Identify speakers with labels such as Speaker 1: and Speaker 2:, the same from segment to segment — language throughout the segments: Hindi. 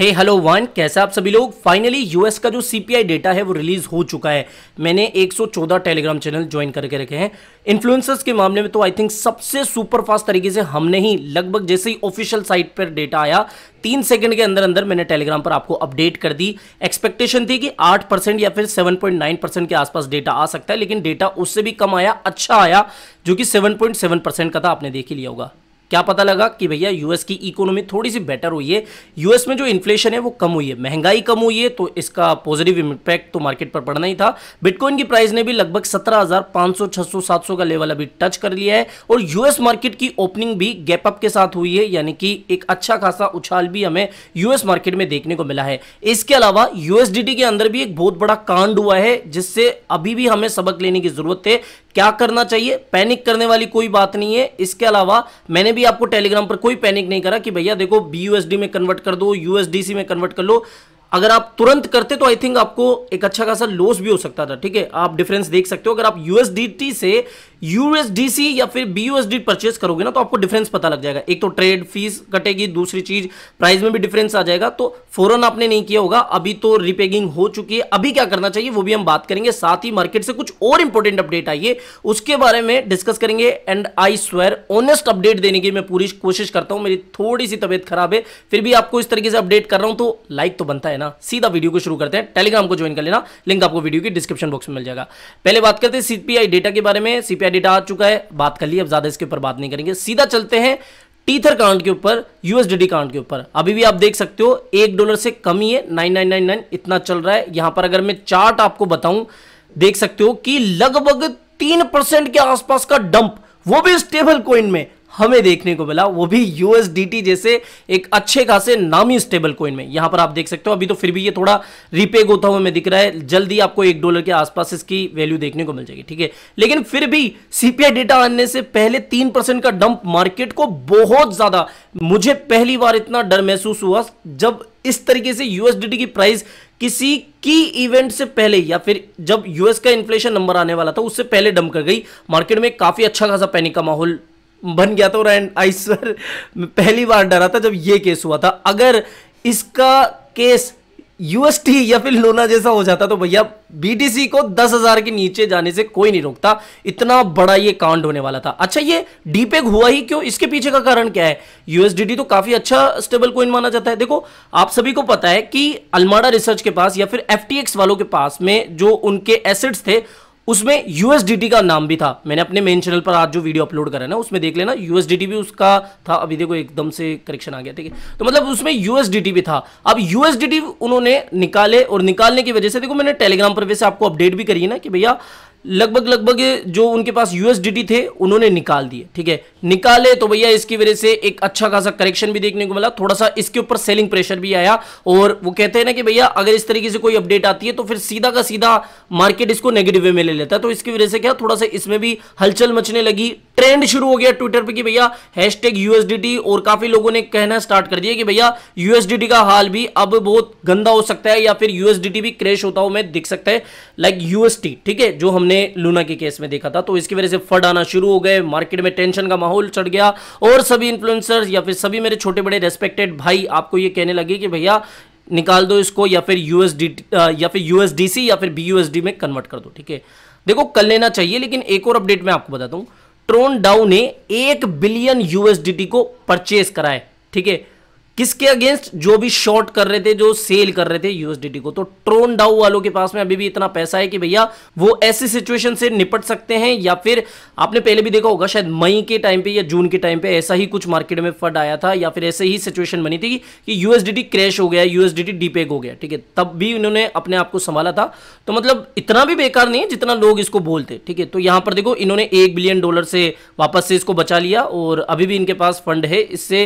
Speaker 1: हे हेलो वन कैसा आप सभी लोग फाइनली यूएस का जो सीपीआई डेटा है वो रिलीज हो चुका है मैंने 114 टेलीग्राम चैनल ज्वाइन करके रखे हैं इन्फ्लुएंसर्स के मामले में तो आई थिंक सबसे सुपर फास्ट तरीके से हमने ही लगभग जैसे ही ऑफिशियल साइट पर डेटा आया तीन सेकंड के अंदर अंदर मैंने टेलीग्राम पर आपको अपडेट कर दी एक्सपेक्टेशन थी कि आठ परसेंट या फिर सेवन परसेंट के आसपास डेटा आ सकता है लेकिन डेटा उससे भी कम आया अच्छा आया जो कि सेवन परसेंट का था आपने देख ही लिया होगा क्या पता लगा कि भैया यूएस की इकोनॉमी थोड़ी सी बेटर हुई है यूएस में जो इन्फ्लेशन है वो कम हुई है महंगाई कम हुई है तो इसका पॉजिटिव इम्पैक्ट तो मार्केट पर पड़ना ही था बिटकॉइन की प्राइस ने भी लगभग 17,500, 600, सौ का लेवल अभी टच कर लिया है और यूएस मार्केट की ओपनिंग भी गैप अप के साथ हुई है यानी कि एक अच्छा खासा उछाल भी हमें यूएस मार्केट में देखने को मिला है इसके अलावा यूएसडीटी के अंदर भी एक बहुत बड़ा कांड हुआ है जिससे अभी भी हमें सबक लेने की जरूरत है क्या करना चाहिए पैनिक करने वाली कोई बात नहीं है इसके अलावा मैंने भी आपको टेलीग्राम पर कोई पैनिक नहीं करा कि भैया देखो बी में कन्वर्ट कर दो यूएसडीसी में कन्वर्ट कर लो अगर आप तुरंत करते तो आई थिंक आपको एक अच्छा खासा लॉस भी हो सकता था ठीक है आप डिफरेंस देख सकते हो अगर आप यूएसडीटी से यूएसडीसी या फिर बीयूएसडी परचेस करोगे ना तो आपको डिफरेंस पता लग जाएगा एक तो ट्रेड फीस कटेगी दूसरी चीज प्राइस में भी डिफरेंस आ जाएगा तो फोरन आपने नहीं किया होगा अभी तो रिपेगिंग हो चुकी है अभी क्या करना चाहिए वो भी हम बात करेंगे साथ ही मार्केट से कुछ और इंपॉर्टेंट अपडेट आई है उसके बारे में डिस्कस करेंगे and I swear honest update देने की मैं पूरी कोशिश करता हूं मेरी थोड़ी सी तबियत खराब है फिर भी आपको इस तरीके से अपडेट कर रहा हूं तो लाइक तो बनता है ना सीधा वीडियो को शुरू करते हैं टेलीग्राम को ज्वाइन कर लेना लिंक आपको वीडियो की डिस्क्रिप्शन बॉक्स में मिल जाएगा पहले बात करते हैं सीपीआई डेटा के बारे में सीपीआई क्रेडिट आ चुका है बात कर ली अब ज़्यादा इसके ऊपर बात नहीं करेंगे सीधा चलते हैं टीथर काउंट के ऊपर यूएसडीडी काउंट के ऊपर अभी भी आप देख सकते हो एक डॉलर से कम ही है नाइन नाइन नाइन नाइन इतना चल रहा है यहां पर अगर मैं चार्ट आपको बताऊं देख सकते हो कि लगभग तीन परसेंट के आसपास का डंप वो भी स्टेबल कॉइन में हमें देखने को मिला वो भी यूएसडीटी जैसे एक अच्छे खासे नामी स्टेबल कोइन में यहां पर आप देख सकते हो अभी तो फिर भी ये थोड़ा रिपेग होता हुआ हमें दिख रहा है जल्दी आपको एक डॉलर के आसपास इसकी वैल्यू देखने को मिल जाएगी ठीक है लेकिन फिर भी सीपीआई डेटा आने से पहले तीन परसेंट का डंप मार्केट को बहुत ज्यादा मुझे पहली बार इतना डर महसूस हुआ जब इस तरीके से यूएसडीटी की प्राइस किसी की इवेंट से पहले या फिर जब यूएस का इन्फ्लेशन नंबर आने वाला था उससे पहले डम कर गई मार्केट में काफी अच्छा खासा पैनिक का माहौल बन गया था और एंड आई स्वर पहली बार डरा था जब ये केस हुआ था अगर इसका केस यूएसटी या फिर लोना जैसा हो जाता तो भैया बीटीसी को दस हजार के नीचे जाने से कोई नहीं रोकता इतना बड़ा ये कांड होने वाला था अच्छा ये डीपेक e हुआ ही क्यों इसके पीछे का कारण क्या है यूएसडीटी तो काफी अच्छा स्टेबल कोइन माना जाता है देखो आप सभी को पता है कि अल्माड़ा रिसर्च के पास या फिर एफ वालों के पास में जो उनके एसेट्स थे उसमें यूएसडीटी का नाम भी था मैंने अपने मेन चैनल पर आज जो वीडियो अपलोड करा ना उसमें देख लेना यूएसडीटी भी उसका था अभी देखो एकदम से करेक्शन आ गया ठीक है तो मतलब उसमें यूएसडीटी भी था अब यूएसडीटी उन्होंने निकाले और निकालने की वजह से देखो मैंने टेलीग्राम पर वैसे आपको अपडेट भी करी है ना कि भैया लगभग लगभग जो उनके पास यूएसडीटी थे उन्होंने निकाल दिए ठीक है निकाले तो भैया इसकी वजह से एक अच्छा खासा करेक्शन भी देखने को मिला थोड़ा सा इसके ऊपर सेलिंग प्रेशर भी आया और वो कहते हैं ना कि भैया अगर इस तरीके से कोई अपडेट आती है तो फिर सीधा का सीधा मार्केट इसको नेगेटिव वे में ले लेता है तो इसकी वजह से क्या थोड़ा सा इसमें भी हलचल मचने लगी ट्रेंड शुरू हो गया ट्विटर पे कि भैया हैशटैग यूएसडीटी और काफी लोगों ने कहना स्टार्ट कर दिया कि भैया यूएसडीटी का हाल भी अब बहुत गंदा हो सकता है या फिर यूएसडीटी भी क्रैश होता हुआ मैं दिख सकता है लाइक यूएसटी ठीक है जो हमने लूना के केस में देखा था तो इसकी वजह से फट आना शुरू हो गए मार्केट में टेंशन का माहौल चढ़ गया और सभी इंफ्लुएंसर या फिर सभी मेरे छोटे बड़े रेस्पेक्टेड भाई आपको ये कहने लगे कि भैया निकाल दो इसको या फिर यूएसडी या फिर यूएसडीसी या फिर बीयूएसडी में कन्वर्ट कर दो ठीक है देखो कल लेना चाहिए लेकिन एक और अपडेट मैं आपको बताता हूँ ट्रोन डाउ ने एक बिलियन यूएसडीटी को परचेस कराए ठीक है किसके अगेंस्ट जो भी शॉर्ट कर रहे थे जो सेल कर रहे थे यूएसडीटी को तो ट्रोन डाउ वालों के पास में अभी भी इतना पैसा है कि भैया वो ऐसी सिचुएशन से निपट सकते हैं या फिर आपने पहले भी देखा होगा शायद मई के टाइम पे या जून के टाइम पे ऐसा ही कुछ मार्केट में फंड आया था या फिर ऐसे ही सिचुएशन बनी थी कि यूएसडीटी क्रैश हो गया यूएसडीटी डीपेक हो गया ठीक है तब भी उन्होंने अपने आप को संभाला था तो मतलब इतना भी बेकार नहीं है जितना लोग इसको बोलते ठीक है तो यहां पर देखो इन्होंने एक बिलियन डॉलर से वापस से इसको बचा लिया और अभी भी इनके पास फंड है इससे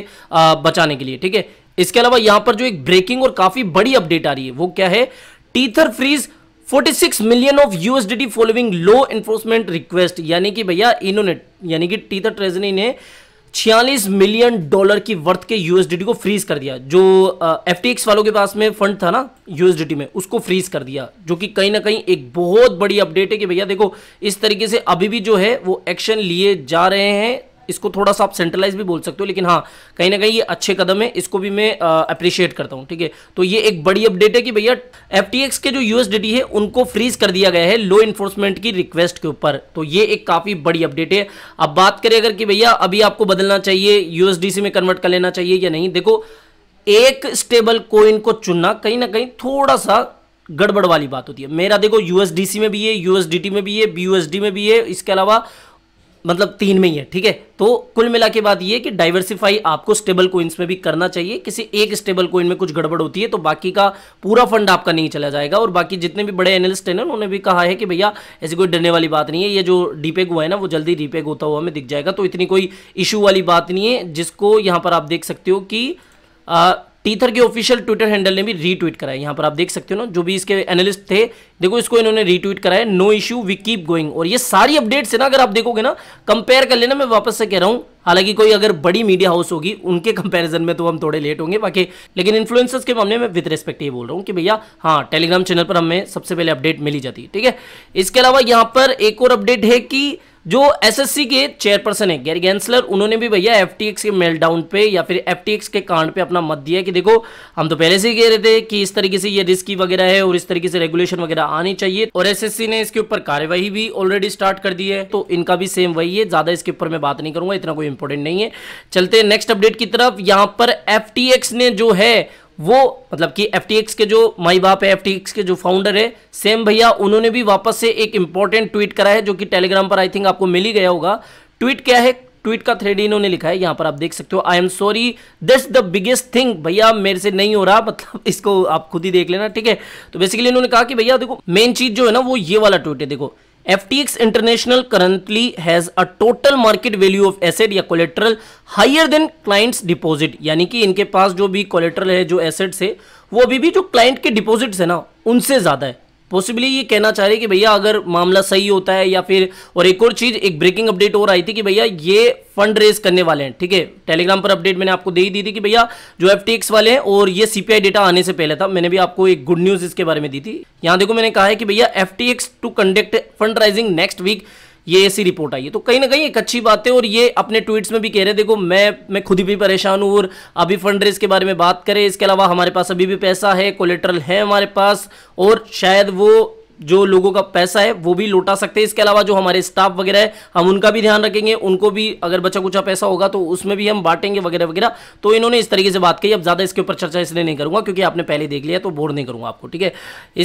Speaker 1: बचाने के लिए ठीक है इसके अलावा यहां पर जो एक ब्रेकिंग और काफी बड़ी अपडेट आ रही है वो क्या है Tether freeze 46 million of USDT following law enforcement request यानी कि भैया इन्होंने यानी कि टीथर ट्रेजरी ने छियालीस मिलियन डॉलर की वर्थ के यूएसडीटी को फ्रीज कर दिया जो एफ uh, वालों के पास में फंड था ना यूएसडीटी में उसको फ्रीज कर दिया जो कि कहीं ना कहीं एक बहुत बड़ी अपडेट है कि भैया देखो इस तरीके से अभी भी जो है वो एक्शन लिए जा रहे हैं इसको थोड़ा सा आप सेंट्रलाइज भी बोल सकते हो लेकिन हाँ कहीं ना कहीं ये अच्छे कदम है इसको भी मैं अप्रिशिएट करता हूँ ठीक है तो ये एक बड़ी अपडेट है कि भैया एफ के जो यूएसडीटी है उनको फ्रीज कर दिया गया है लो इन्फोर्समेंट की रिक्वेस्ट के ऊपर तो ये एक काफ़ी बड़ी अपडेट है अब बात करें अगर कि भैया अभी आपको बदलना चाहिए यूएसडीसी में कन्वर्ट कर लेना चाहिए या नहीं देखो एक स्टेबल कोइन को चुनना कहीं ना कहीं थोड़ा सा गड़बड़ वाली बात होती है मेरा देखो यूएसडीसी में भी है यूएसडीटी में भी है बीयूएसडी में भी है इसके अलावा मतलब तीन में ही है ठीक है तो कुल मिला के बात ये कि डाइवर्सिफाई आपको स्टेबल कोइंस में भी करना चाहिए किसी एक स्टेबल कोइन में कुछ गड़बड़ होती है तो बाकी का पूरा फंड आपका नहीं चला जाएगा और बाकी जितने भी बड़े एनालिस्ट हैं ना उन्होंने भी कहा है कि भैया ऐसी कोई डरने वाली बात नहीं है ये जो डीपेग हुआ है ना वो जल्दी रीपेग होता हुआ हमें दिख जाएगा तो इतनी कोई इशू वाली बात नहीं है जिसको यहाँ पर आप देख सकते हो कि टीथर के ऑफिशियल ट्विटर हैंडल ने भी रीट्वीट कराया यहां पर आप देख सकते हो ना जो भी इसके एनालिस्ट थे देखो इसको इन्होंने रीट्वीट कराया no issue we keep going और ये सारी अपडेट्स है ना अगर आप देखोगे ना कंपेयर कर लेना मैं वापस से कह रहा हूं हालांकि कोई अगर बड़ी मीडिया हाउस होगी उनके कंपैरिजन में तो हम थोड़े लेट होंगे बाकी लेकिन इन्फ्लुएंसर्स के मामले में विद रिस्पेक्ट ये बोल रहा हूँ कि भैया हाँ टेलीग्राम चैनल पर हमें सबसे पहले अपडेट मिली जाती है ठीक है इसके अलावा यहाँ पर एक और अपडेट है कि जो एसएससी के चेयरपर्सन है गैरी गैंसलर उन्होंने भी भैया एफटीएक्स के मेल्टाउन पे या फिर एफटीएक्स के कांड पे अपना मत दिया कि देखो हम तो पहले से ही कह रहे थे कि इस तरीके से ये रिस्की वगैरह है और इस तरीके से रेगुलेशन वगैरह आनी चाहिए और एसएससी ने इसके ऊपर कार्यवाही भी ऑलरेडी स्टार्ट कर दी है तो इनका भी सेम वही है ज्यादा इसके ऊपर मैं बात नहीं करूंगा इतना कोई इंपॉर्टेंट नहीं है चलते नेक्स्ट अपडेट की तरफ यहां पर एफ ने जो है वो मतलब कि एफ के जो माई बाप है एफ के जो फाउंडर है सेम भैया उन्होंने भी वापस से एक इंपॉर्टेंट ट्वीट करा है जो कि टेलीग्राम पर आई थिंक आपको मिल ही गया होगा ट्वीट क्या है ट्वीट का थ्रेड इन्होंने लिखा है यहाँ पर आप देख सकते हो I am sorry this the biggest thing भैया मेरे से नहीं हो रहा मतलब इसको आप खुद ही देख लेना ठीक है तो बेसिकली इन्होंने कहा कि भैया देखो मेन चीज जो है ना वो ये वाला ट्वीट है देखो FTX International currently has a total market value of asset या collateral higher than clients deposit यानी कि इनके पास जो भी collateral है जो assets है वो अभी भी जो client के deposits है ना उनसे ज़्यादा है पॉसिबली ये कहना चाह रहे कि भैया अगर मामला सही होता है या फिर और एक और चीज़ एक ब्रेकिंग अपडेट और आई थी कि भैया ये फंड रेज करने वाले हैं ठीक है टेलीग्राम पर अपडेट मैंने आपको दे ही दी थी कि भैया जो एफ वाले हैं और ये सीपीआई डेटा आने से पहले था मैंने भी आपको एक गुड न्यूज़ इसके बारे में दी थी यहां देखो मैंने कहा है कि भैया F to conduct fund raising next week ये ऐसी रिपोर्ट आई है तो कहीं ना कहीं एक अच्छी बात है और ये अपने ट्वीट्स में भी कह रहे हैं देखो मैं मैं खुद भी परेशान हूँ और अभी फंड रेज के बारे में बात करें इसके अलावा हमारे पास अभी भी पैसा है कोलेट्रल है हमारे पास और शायद वो जो लोगों का पैसा है वो भी लौटा सकते हैं इसके अलावा जो हमारे स्टाफ वगैरह है हम उनका भी ध्यान रखेंगे उनको भी अगर बचा कुचा पैसा होगा तो उसमें भी हम बांटेंगे वगैरह वगैरह तो इन्होंने इस तरीके से बात कही अब ज़्यादा इसके ऊपर चर्चा इसलिए नहीं करूँगा क्योंकि आपने पहले देख लिया तो बोर नहीं करूँगा आपको ठीक है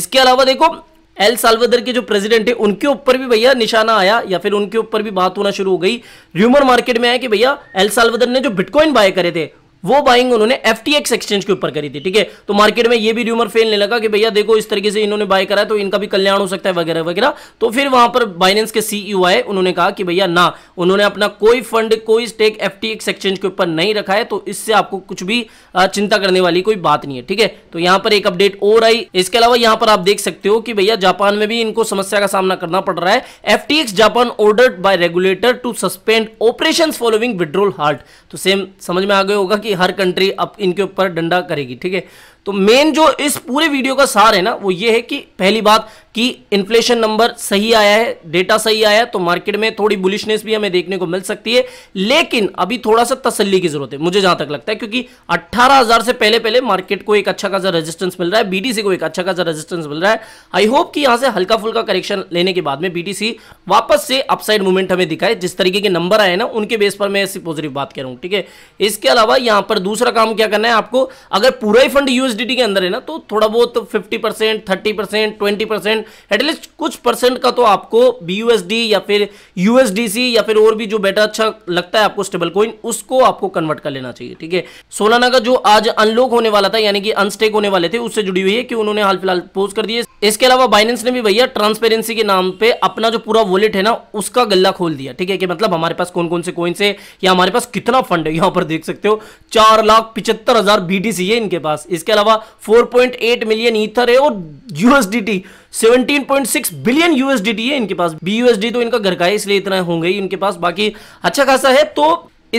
Speaker 1: इसके अलावा देखो एल साल्वादर के जो प्रेसिडेंट है उनके ऊपर भी भैया निशाना आया या फिर उनके ऊपर भी बात होना शुरू हो गई र्यूमर मार्केट में आया कि भैया एल सालवदर ने जो बिटकॉइन बाय करे थे वो बाइंग उन्होंने एफ एक्सचेंज के ऊपर करी थी ठीक है तो मार्केट में ये भी र्यूमर फेलने लगा कि भैया देखो इस तरीके से इन्होंने बाय करा तो इनका भी कल्याण हो सकता है वगैरह वगैरह तो फिर वहां पर बाइनेंस के सीईओ e आए उन्होंने कहा कि भैया ना उन्होंने अपना कोई फंड कोई स्टेक एफ एक्सचेंज के ऊपर नहीं रखा है तो इससे आपको कुछ भी चिंता करने वाली कोई बात नहीं है ठीक है तो यहां पर एक अपडेट और आई इसके अलावा यहां पर आप देख सकते हो कि भैया जापान में भी इनको समस्या का सामना करना पड़ रहा है F Japan ordered by regulator to suspend operation following withdrawal halt तो सेम समझ में आ गए होगा कि कि हर कंट्री अब इनके ऊपर डंडा करेगी ठीक है तो मेन जो इस पूरे वीडियो का सार है ना वो ये है कि पहली बात कि इन्फ्लेशन नंबर सही आया है डेटा सही आया है तो मार्केट में थोड़ी बुलिशनेस भी हमें देखने को मिल सकती है लेकिन अभी थोड़ा सा तसल्ली की जरूरत है मुझे जहां तक लगता है क्योंकि 18000 से पहले पहले मार्केट को एक अच्छा खासा रेजिस्टेंस मिल रहा है बीटीसी को एक अच्छा खासा रेजिस्टेंस मिल रहा है आई होप कि यहां से हल्का फुल्का करेक्शन लेने के बाद में बीटीसी वापस से अपसाइड मूवमेंट हमें दिखाए जिस तरीके के नंबर आए ना उनके बेस पर मैं ऐसी पॉजिटिव बात कह रहा हूं ठीक है इसके अलावा यहां पर दूसरा काम क्या करना है आपको अगर पूरा ही फंड यूज यूएसडीटी के अंदर है ना तो थोड़ा बहुत fifty percent thirty percent twenty percent at least कुछ परसेंट का तो आपको बी या फिर यूएसडीसी या फिर और भी जो बेटर अच्छा लगता है आपको स्टेबल कोइन उसको आपको कन्वर्ट कर लेना चाहिए ठीक है सोलाना का जो आज अनलॉक होने वाला था यानी कि अनस्टेक होने वाले थे उससे जुड़ी हुई है कि उन्होंने हाल फिलहाल पोस्ट कर दिए इसके अलावा बाइनेंस ने भी भैया ट्रांसपेरेंसी के नाम पर अपना जो पूरा वॉलेट है ना उसका गला खोल दिया ठीक है कि मतलब हमारे पास कौन कौन से कोइन से या हमारे पास कितना फंड है यहाँ पर देख सकते हो चार लाख पिछहत्तर हजार बीटीसी है इनके पास इसके अलावा 4.8 मिलियन ईथर है और यूएसडीटी 17.6 बिलियन यूएसडीटी है इनके पास बीयूएसडी तो इनका घर का है इसलिए इतना होंगे इनके पास बाकी अच्छा खासा है तो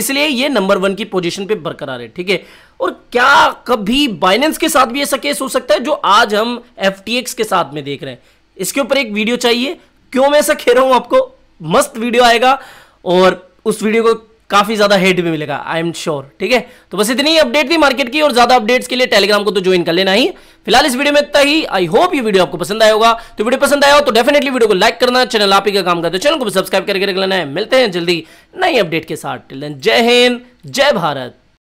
Speaker 1: इसलिए ये नंबर वन की पोजीशन पे बरकरार है ठीक है और क्या कभी बाइनेंस के साथ भी ऐसा केस हो सकता है जो आज हम एफ के साथ में देख रहे हैं इसके ऊपर एक वीडियो चाहिए क्यों मैं ऐसा कह रहा हूं आपको मस्त वीडियो आएगा और उस वीडियो को काफ़ी ज़्यादा हेट भी मिलेगा आई एम श्योर ठीक है तो बस इतनी ही अपडेट थी मार्केट की और ज़्यादा अपडेट्स के लिए टेलीग्राम को तो ज्वाइन कर लेना ही फिलहाल इस वीडियो में इतना ही आई होप ये वीडियो आपको पसंद आया होगा तो वीडियो पसंद आया हो तो डेफिनेटली वीडियो को लाइक करना चैनल आप ही का काम करते चैनल को सब्सक्राइब करके रख लेना है मिलते हैं जल्दी नई अपडेट के साथ जय हिंद जय भारत